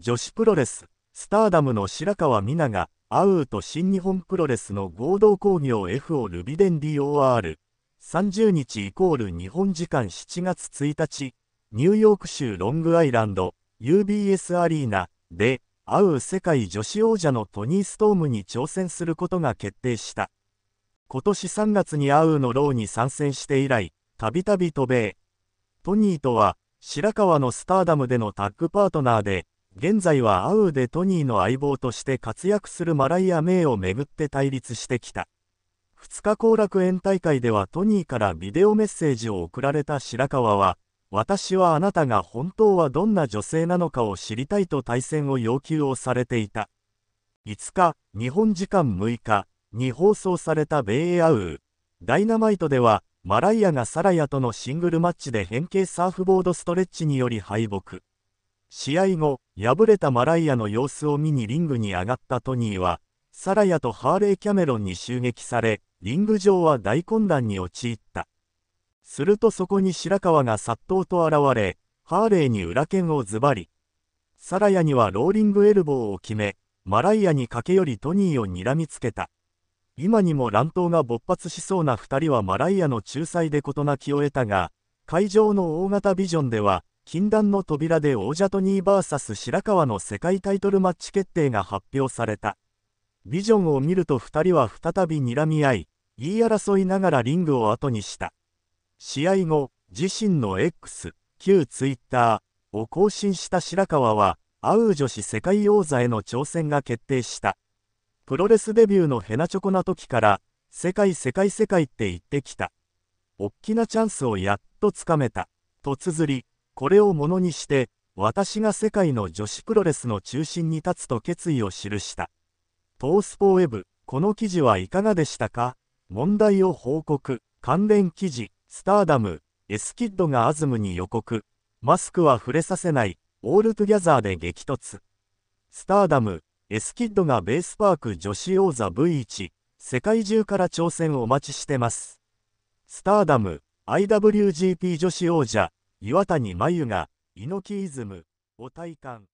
女子プロレス、スターダムの白川美奈が、アウーと新日本プロレスの合同興行 f をルビデン DOR、30日イコール日本時間7月1日、ニューヨーク州ロングアイランド、UBS アリーナで、アウー世界女子王者のトニー・ストームに挑戦することが決定した。今年3月にアウーのローに参戦して以来、たびたび渡米。トニーとは、白川のスターダムでのタッグパートナーで、現在はアウーでトニーの相棒として活躍するマライア・メイをめぐって対立してきた。2日後楽園大会ではトニーからビデオメッセージを送られた白川は、私はあなたが本当はどんな女性なのかを知りたいと対戦を要求をされていた。5日、日本時間6日に放送された米英アウー、ダイナマイトでは、マライアがサラヤとのシングルマッチで変形サーフボードストレッチにより敗北。試合後、敗れたマライアの様子を見にリングに上がったトニーは、サラヤとハーレー・キャメロンに襲撃され、リング上は大混乱に陥った。するとそこに白川が殺到と現れ、ハーレーに裏剣をズバリ。サラヤにはローリングエルボーを決め、マライアに駆け寄りトニーを睨みつけた。今にも乱闘が勃発しそうな2人はマライアの仲裁で事なきを得たが、会場の大型ビジョンでは、禁断の扉で王者トニー VS 白川の世界タイトルマッチ決定が発表された。ビジョンを見ると2人は再び睨み合い、言い争いながらリングを後にした。試合後、自身の X、旧 Twitter を更新した白川は、アウー女子世界王座への挑戦が決定した。プロレスデビューのヘナチョコな時から、世界世界世界って言ってきた。おっきなチャンスをやっとつかめた。と綴り、これをものにして、私が世界の女子プロレスの中心に立つと決意を記した。トースポウェブ、この記事はいかがでしたか問題を報告、関連記事、スターダム、エスキッドがアズムに予告、マスクは触れさせない、オールトゥギャザーで激突。スターダム、エスキッドがベースパーク女子王座 V1、世界中から挑戦をお待ちしてます。スターダム、IWGP 女子王者、岩谷真由が猪木イズムを体感。